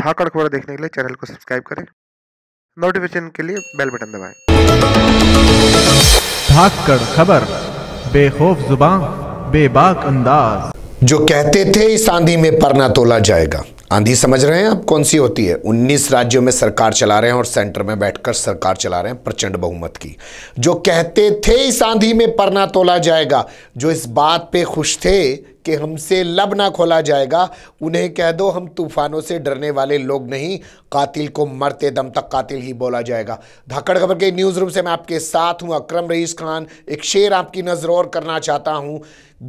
धाकड़ खबर देखने के लिए चैनल को सब्सक्राइब करें नोटिफिकेशन के लिए बेल बटन दबाएं धाकड़ खबर बेखौफ जुबान बेबाक अंदाज जो कहते थे इस आंधी में परना तोला जाएगा आंधी समझ रहे हैं आप कौन सी होती है 19 राज्यों में सरकार चला रहे हैं और सेंटर में बैठकर सरकार चला रहे हैं प्रचंड बहुमत की जो कहते थे इस आंधी में परना तोला जाएगा जो इस बात पे खुश थे कि हमसे लब ना खोला जाएगा उन्हें कह दो हम तूफानों से डरने वाले लोग नहीं कातिल को मरते दम तक कातिल ही बोला जाएगा धाकड़ खबर के न्यूज़ रूम से मैं आपके साथ हूँ अक्रम रईस खान एक शेर आपकी नज़र और करना चाहता हूँ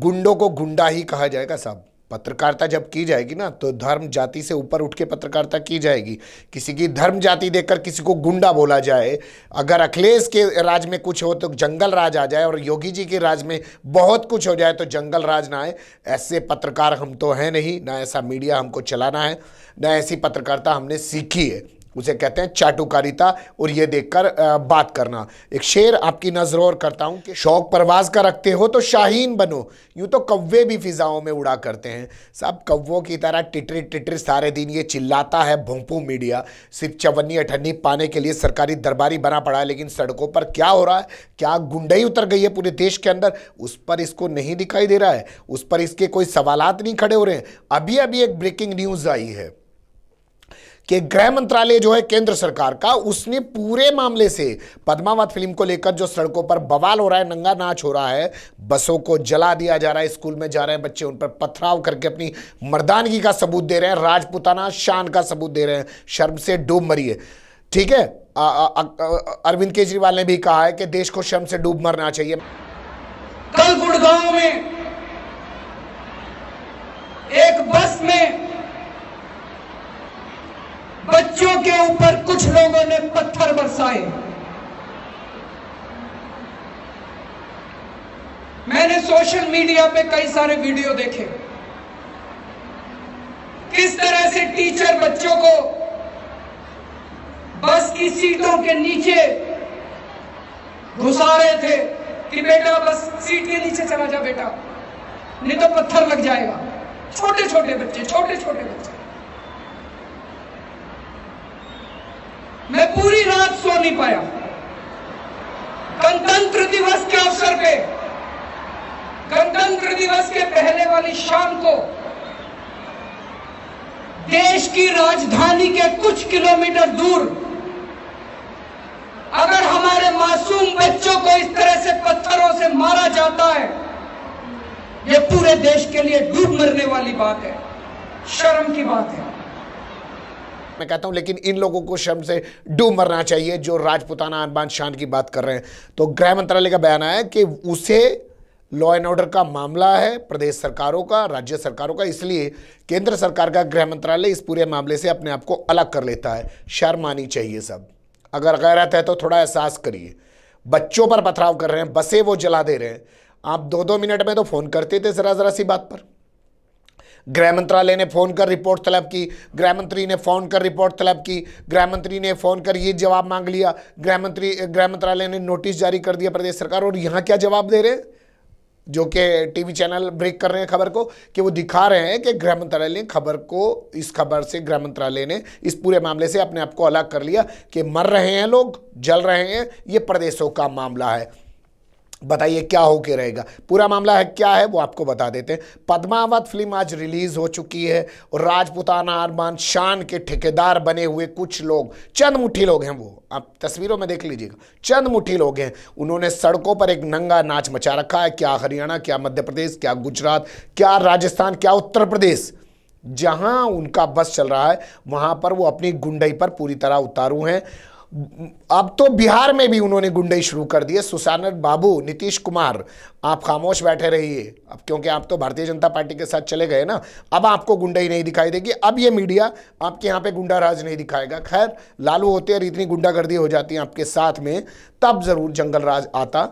गुंडों को गुंडा ही कहा जाएगा साहब पत्रकारिता जब की जाएगी ना तो धर्म जाति से ऊपर उठ के पत्रकारिता की जाएगी किसी की धर्म जाति देखकर किसी को गुंडा बोला जाए अगर अखिलेश के राज में कुछ हो तो जंगल राज आ जाए और योगी जी के राज में बहुत कुछ हो जाए तो जंगल राज ना आए ऐसे पत्रकार हम तो हैं नहीं ना ऐसा मीडिया हमको चलाना है ना ऐसी पत्रकारिता हमने सीखी है उसे कहते हैं चाटुकारिता और ये देखकर बात करना एक शेर आपकी नजर और करता हूँ कि शौक परवाज का रखते हो तो शाहीन बनो यूँ तो कव्वे भी फिजाओं में उड़ा करते हैं सब कव्वों की तरह टिटरी टिटरी सारे दिन ये चिल्लाता है भोंपू मीडिया सिर्फ चवन्नी अठन्नी पाने के लिए सरकारी दरबारी बना पड़ा है लेकिन सड़कों पर क्या हो रहा है क्या गुंडई उतर गई है पूरे देश के अंदर उस पर इसको नहीं दिखाई दे रहा है उस पर इसके कोई सवालत नहीं खड़े हो रहे हैं अभी अभी एक ब्रेकिंग न्यूज़ आई है कि गृह मंत्रालय जो है केंद्र सरकार का उसने पूरे मामले से पद्मावत फिल्म को लेकर जो सड़कों पर बवाल हो रहा है नंगा नाच हो रहा है बसों को जला दिया जा रहा है स्कूल में जा रहे हैं बच्चे उन पर पथराव करके अपनी मर्दानगी का सबूत दे रहे हैं राजपुताना शान का सबूत दे रहे हैं शर्म से डूब मरिए ठीक है अरविंद केजरीवाल ने भी कहा है कि देश को शर्म से डूब मरना चाहिए कल गुड़गांव में एक बस में बच्चों के ऊपर कुछ लोगों ने पत्थर बरसाए मैंने सोशल मीडिया पे कई सारे वीडियो देखे किस तरह से टीचर बच्चों को बस की सीटों के नीचे घुसा रहे थे कि बेटा बस सीट के नीचे चला जा बेटा नहीं तो पत्थर लग जाएगा छोटे छोटे बच्चे छोटे छोटे बच्चे मैं पूरी रात सो नहीं पाया गणतंत्र दिवस के अवसर पे गणतंत्र दिवस के पहले वाली शाम को देश की राजधानी के कुछ किलोमीटर दूर अगर हमारे मासूम बच्चों को इस तरह से पत्थरों से मारा जाता है यह पूरे देश के लिए डूब मरने वाली बात है शर्म की बात है मैं कहता हूं लेकिन इन लोगों को शर्म से डूब मरना चाहिए जो राजपुताना अनबान शान की बात कर रहे हैं तो गृह मंत्रालय का बयान आया कि उसे लॉ एंड ऑर्डर का मामला है प्रदेश सरकारों का राज्य सरकारों का इसलिए केंद्र सरकार का गृह मंत्रालय इस पूरे मामले से अपने आप को अलग कर लेता है शर्म आनी चाहिए सब अगर गैरत है तो थोड़ा एहसास करिए बच्चों पर पथराव कर रहे हैं बसे वो जला दे रहे हैं आप दो दो मिनट में तो फ़ोन करते थे ज़रा ज़रा सी बात पर गृह मंत्रालय ने फ़ोन कर रिपोर्ट तलब की गृह मंत्री ने फ़ोन कर रिपोर्ट तलब की गृह मंत्री ने फ़ोन कर ये जवाब मांग लिया गृह मंत्री गृह मंत्रालय ने नोटिस जारी कर दिया प्रदेश सरकार और यहाँ क्या जवाब दे रहे हैं जो कि टीवी चैनल ब्रेक कर रहे हैं खबर को कि वो दिखा रहे हैं कि गृह मंत्रालय ने खबर को इस खबर से गृह मंत्रालय ने इस पूरे मामले से अपने आप को अलग कर लिया कि मर रहे हैं लोग जल रहे हैं ये प्रदेशों का मामला है बताइए क्या होके रहेगा पूरा मामला है क्या है वो आपको बता देते हैं पद्मावत फिल्म आज रिलीज हो चुकी है और राजपुताना अरमान शान के ठेकेदार बने हुए कुछ लोग चंद मुट्ठी लोग हैं वो आप तस्वीरों में देख लीजिएगा चंद मुट्ठी लोग हैं उन्होंने सड़कों पर एक नंगा नाच मचा रखा है क्या हरियाणा क्या मध्य प्रदेश क्या गुजरात क्या राजस्थान क्या उत्तर प्रदेश जहां उनका बस चल रहा है वहां पर वो अपनी गुंडई पर पूरी तरह उतारू हैं अब तो बिहार में भी उन्होंने गुंडई शुरू कर दिए सुशानर बाबू नीतीश कुमार आप खामोश बैठे रहिए अब क्योंकि आप तो भारतीय जनता पार्टी के साथ चले गए ना अब आपको गुंडई नहीं दिखाई देगी अब ये मीडिया आपके यहाँ पे गुंडा राज नहीं दिखाएगा खैर लालू होते और इतनी गुंडागर्दी हो जाती है आपके साथ में तब ज़रूर जंगल राज आता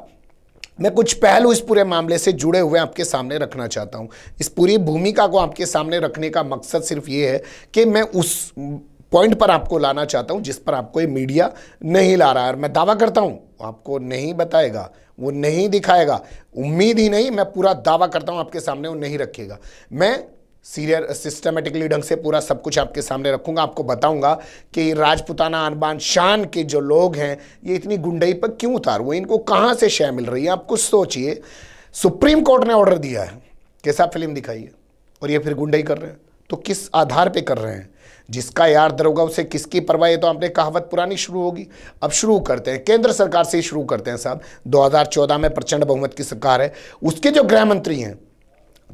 मैं कुछ पहलू इस पूरे मामले से जुड़े हुए आपके सामने रखना चाहता हूँ इस पूरी भूमिका को आपके सामने रखने का मकसद सिर्फ ये है कि मैं उस पॉइंट पर आपको लाना चाहता हूं जिस पर आपको ये मीडिया नहीं ला रहा है और मैं दावा करता हूं आपको नहीं बताएगा वो नहीं दिखाएगा उम्मीद ही नहीं मैं पूरा दावा करता हूं आपके सामने वो नहीं रखेगा मैं सीरियर सिस्टमेटिकली ढंग से पूरा सब कुछ आपके सामने रखूंगा आपको बताऊंगा कि राजपुताना अनबान शान के जो लोग हैं ये इतनी गुंडई पर क्यों उतार हुए इनको कहाँ से शय मिल रही है आप कुछ सोचिए सुप्रीम कोर्ट ने ऑर्डर दिया है कैसा फिल्म दिखाई और ये फिर गुंडई कर रहे हैं तो किस आधार पर कर रहे हैं जिसका यार दरोगा उसे किसकी परवाह ये तो आपने कहावत पुरानी शुरू होगी अब शुरू करते हैं केंद्र सरकार से ही शुरू करते हैं साहब 2014 में प्रचंड बहुमत की सरकार है उसके जो गृह मंत्री हैं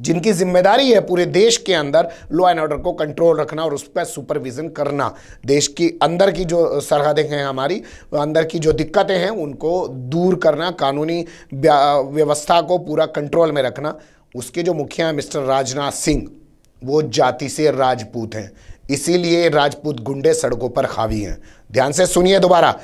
जिनकी जिम्मेदारी है पूरे देश के अंदर लॉ एंड ऑर्डर को कंट्रोल रखना और उस पर सुपरविजन करना देश की अंदर की जो सरहदें हैं हमारी अंदर की जो दिक्कतें हैं उनको दूर करना कानूनी व्यवस्था को पूरा कंट्रोल में रखना उसके जो मुखिया हैं मिस्टर राजनाथ सिंह वो जाति से राजपूत हैं इसीलिए राजपूत गुंडे सड़कों पर हावी हैं ध्यान से सुनिए दोबारा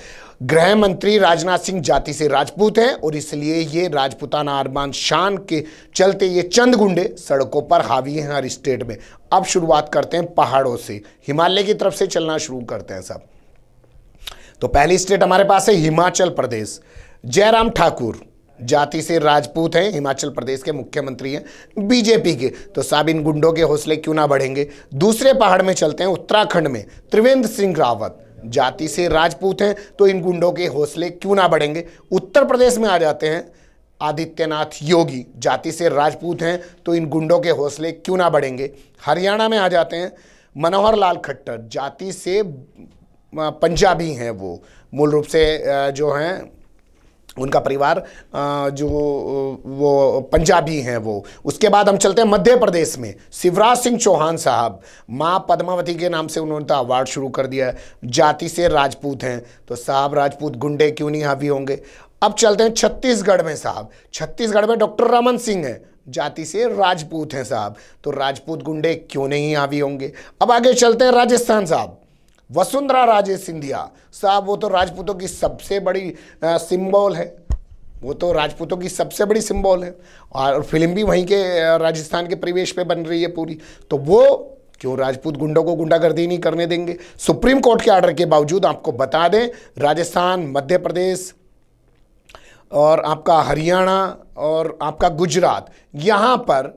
गृह मंत्री राजनाथ सिंह जाति से राजपूत हैं और इसलिए ये राजपूताना अरमान शान के चलते ये चंद गुंडे सड़कों पर हावी हैं हर स्टेट में अब शुरुआत करते हैं पहाड़ों से हिमालय की तरफ से चलना शुरू करते हैं सब तो पहली स्टेट हमारे पास है हिमाचल प्रदेश जयराम ठाकुर जाति से राजपूत हैं हिमाचल प्रदेश के मुख्यमंत्री हैं बीजेपी के तो साहब इन गुंडों के हौसले क्यों ना बढ़ेंगे दूसरे पहाड़ में चलते हैं उत्तराखंड में त्रिवेंद्र सिंह रावत जाति से राजपूत हैं तो इन गुंडों के हौसले क्यों ना बढ़ेंगे उत्तर प्रदेश में आ जाते हैं आदित्यनाथ योगी जाति से राजपूत हैं तो इन गुंडों के हौसले क्यों ना बढ़ेंगे हरियाणा में आ जाते हैं मनोहर लाल खट्टर जाति से पंजाबी हैं वो मूल रूप से जो हैं उनका परिवार जो वो पंजाबी हैं वो उसके बाद हम चलते हैं मध्य प्रदेश में शिवराज सिंह चौहान साहब माँ पद्मावती के नाम से उन्होंने तो अवार्ड शुरू कर दिया है जाति से राजपूत हैं तो साहब राजपूत गुंडे क्यों नहीं हावी होंगे अब चलते हैं छत्तीसगढ़ में साहब छत्तीसगढ़ में डॉक्टर रमन सिंह हैं जाति से राजपूत हैं साहब तो राजपूत गुंडे क्यों नहीं हावी होंगे अब आगे चलते हैं राजस्थान साहब वसुंधरा राजे सिंधिया साहब वो तो राजपूतों की सबसे बड़ी सिंबल है वो तो राजपूतों की सबसे बड़ी सिंबल है और फिल्म भी वहीं के राजस्थान के परिवेश पे बन रही है पूरी तो वो क्यों राजपूत गुंडों को गुंडागर्दी नहीं करने देंगे सुप्रीम कोर्ट के आर्डर के बावजूद आपको बता दें राजस्थान मध्य प्रदेश और आपका हरियाणा और आपका गुजरात यहाँ पर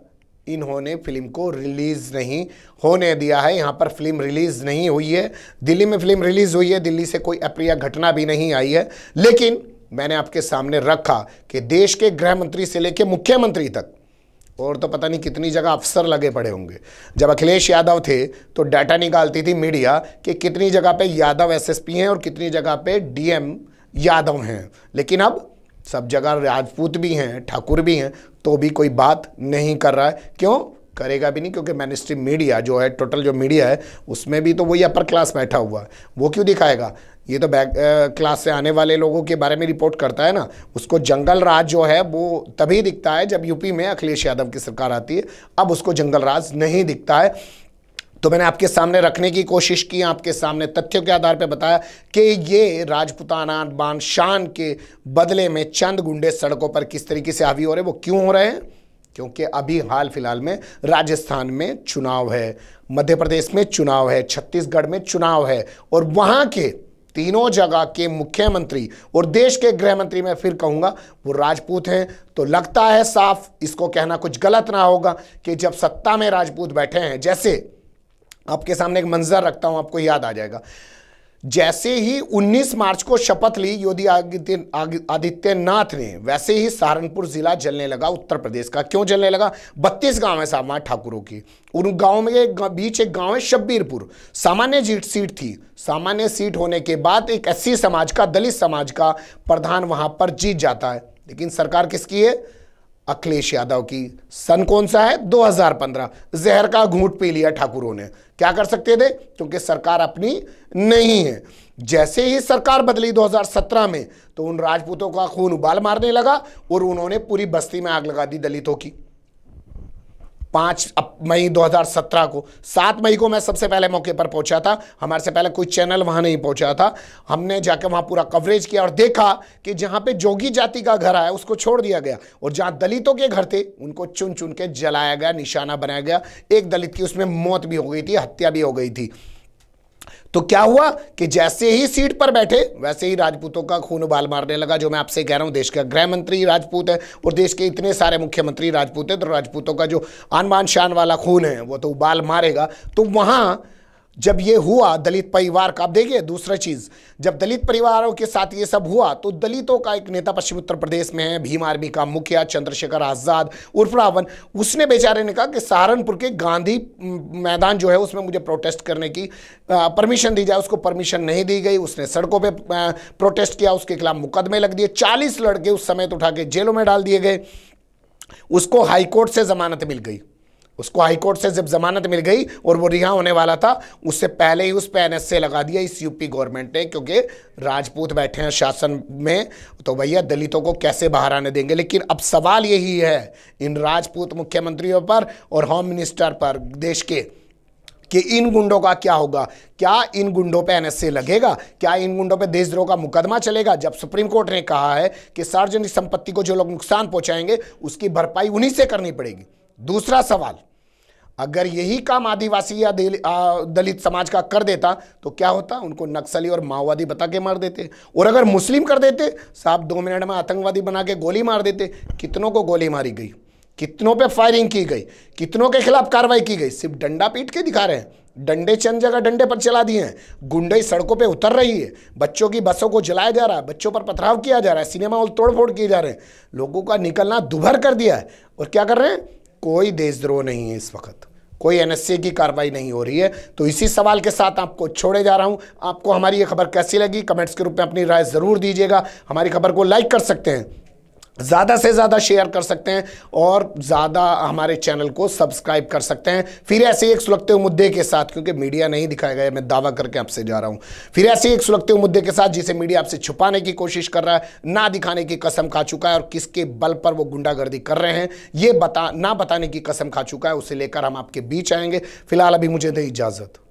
इन्होंने फिल्म को रिलीज़ नहीं होने दिया है यहाँ पर फिल्म रिलीज़ नहीं हुई है दिल्ली में फिल्म रिलीज़ हुई है दिल्ली से कोई अप्रिय घटना भी नहीं आई है लेकिन मैंने आपके सामने रखा कि देश के गृह मंत्री से लेकर मुख्यमंत्री तक और तो पता नहीं कितनी जगह अफसर लगे पड़े होंगे जब अखिलेश यादव थे तो डाटा निकालती थी मीडिया कि कितनी जगह पे यादव एसएसपी हैं और कितनी जगह पे डीएम यादव हैं लेकिन अब सब जगह राजपूत भी हैं ठाकुर भी हैं तो भी कोई बात नहीं कर रहा है क्यों करेगा भी नहीं क्योंकि मैन मीडिया जो है टोटल जो मीडिया है उसमें भी तो वही अपर क्लास बैठा हुआ है वो क्यों दिखाएगा ये तो बैक क्लास से आने वाले लोगों के बारे में रिपोर्ट करता है ना उसको जंगल राज जो है वो तभी दिखता है जब यूपी में अखिलेश यादव की सरकार आती है अब उसको जंगल राज नहीं दिखता है तो मैंने आपके सामने रखने की कोशिश की आपके सामने तथ्यों के आधार पर बताया कि ये राजपुताना बान शान के बदले में चंद गुंडे सड़कों पर किस तरीके से हावी हो रहे वो क्यों हो रहे हैं क्योंकि अभी हाल फिलहाल में राजस्थान में चुनाव है मध्य प्रदेश में चुनाव है छत्तीसगढ़ में चुनाव है और वहाँ के तीनों जगह के मुख्यमंत्री और देश के गृह मंत्री मैं फिर कहूँगा वो राजपूत हैं तो लगता है साफ इसको कहना कुछ गलत ना होगा कि जब सत्ता में राजपूत बैठे हैं जैसे आपके सामने एक मंजर रखता हूं आपको याद आ जाएगा जैसे ही 19 मार्च को शपथ ली योगी आदित्यनाथ ने वैसे ही सहारनपुर जिला जलने लगा उत्तर प्रदेश का क्यों जलने लगा 32 गांव है सामा ठाकुरों की उन गांव में एक बीच एक गांव है शब्बीरपुर सामान्य जीट सीट थी सामान्य सीट होने के बाद एक ऐसी समाज का दलित समाज का प्रधान वहां पर जीत जाता है लेकिन सरकार किसकी है अखिलेश यादव की सन कौन सा है 2015 जहर का घूट पी लिया ठाकुरों ने क्या कर सकते थे क्योंकि सरकार अपनी नहीं है जैसे ही सरकार बदली 2017 में तो उन राजपूतों का खून उबाल मारने लगा और उन्होंने पूरी बस्ती में आग लगा दी दलितों की पाँच मई 2017 को सात मई को मैं सबसे पहले मौके पर पहुंचा था हमारे से पहले कोई चैनल वहां नहीं पहुंचा था हमने जाकर वहां पूरा कवरेज किया और देखा कि जहां पे जोगी जाति का घर आया उसको छोड़ दिया गया और जहां दलितों के घर थे उनको चुन चुन के जलाया गया निशाना बनाया गया एक दलित की उसमें मौत भी हो गई थी हत्या भी हो गई थी तो क्या हुआ कि जैसे ही सीट पर बैठे वैसे ही राजपूतों का खून उबाल मारने लगा जो मैं आपसे कह रहा हूं देश का गृह मंत्री राजपूत है और देश के इतने सारे मुख्यमंत्री राजपूत है तो राजपूतों का जो अनमान शान वाला खून है वो तो उबाल मारेगा तो वहां जब ये हुआ दलित परिवार का आप देखिए दूसरा चीज़ जब दलित परिवारों के साथ ये सब हुआ तो दलितों का एक नेता पश्चिम उत्तर प्रदेश में है भीम आर्मी का मुखिया चंद्रशेखर आज़ाद उर्फ रावन उसने बेचारे ने कहा कि सहारनपुर के गांधी मैदान जो है उसमें मुझे प्रोटेस्ट करने की परमिशन दी जाए उसको परमिशन नहीं दी गई उसने सड़कों पर प्रोटेस्ट किया उसके खिलाफ मुकदमे लग दिए चालीस लड़के उस समय तो उठा के जेलों में डाल दिए गए उसको हाईकोर्ट से जमानत मिल गई उसको हाईकोर्ट से जब जमानत मिल गई और वो रिहा होने वाला था उससे पहले ही उस पर ए लगा दिया इस यूपी गवर्नमेंट ने क्योंकि राजपूत बैठे हैं शासन में तो भैया दलितों को कैसे बाहर आने देंगे लेकिन अब सवाल यही है इन राजपूत मुख्यमंत्रियों पर और होम मिनिस्टर पर देश के कि इन गुंडों का क्या होगा क्या इन गुंडों पे एनएसए लगेगा क्या इन गुंडों पे देशद्रोह का मुकदमा चलेगा जब सुप्रीम कोर्ट ने कहा है कि सार्वजनिक संपत्ति को जो लोग नुकसान पहुंचाएंगे उसकी भरपाई उन्हीं से करनी पड़ेगी दूसरा सवाल अगर यही काम आदिवासी या दलित समाज का कर देता तो क्या होता उनको नक्सली और माओवादी बता के मार देते और अगर मुस्लिम कर देते साहब दो मिनट में आतंकवादी बना के गोली मार देते कितनों को गोली मारी गई कितनों पे फायरिंग की गई कितनों के खिलाफ कार्रवाई की गई सिर्फ डंडा पीट के दिखा रहे हैं डंडे चंद जगह डंडे पर चला दिए हैं गुंडई सड़कों पे उतर रही है बच्चों की बसों को जलाया जा रहा है बच्चों पर पथराव किया जा रहा है सिनेमा हॉल तोड़फोड़ किए जा रहे हैं लोगों का निकलना दुभर कर दिया है और क्या कर रहे हैं कोई देशद्रोह नहीं है इस वक्त कोई एनएससी की कार्रवाई नहीं हो रही है तो इसी सवाल के साथ आपको छोड़े जा रहा हूं आपको हमारी ये खबर कैसी लगी कमेंट्स के रूप में अपनी राय ज़रूर दीजिएगा हमारी खबर को लाइक कर सकते हैं ज़्यादा से ज़्यादा शेयर कर सकते हैं और ज़्यादा हमारे चैनल को सब्सक्राइब कर सकते हैं फिर ऐसे एक सुलगते हुए मुद्दे के साथ क्योंकि मीडिया नहीं दिखाया गया मैं दावा करके आपसे जा रहा हूँ फिर ऐसे एक सुलगते हुए मुद्दे के साथ जिसे मीडिया आपसे छुपाने की कोशिश कर रहा है ना दिखाने की कसम खा चुका है और किसके बल पर वो गुंडागर्दी कर रहे हैं ये बता ना बताने की कसम खा चुका है उसे लेकर हम आपके बीच आएंगे फिलहाल अभी मुझे दें इजाज़त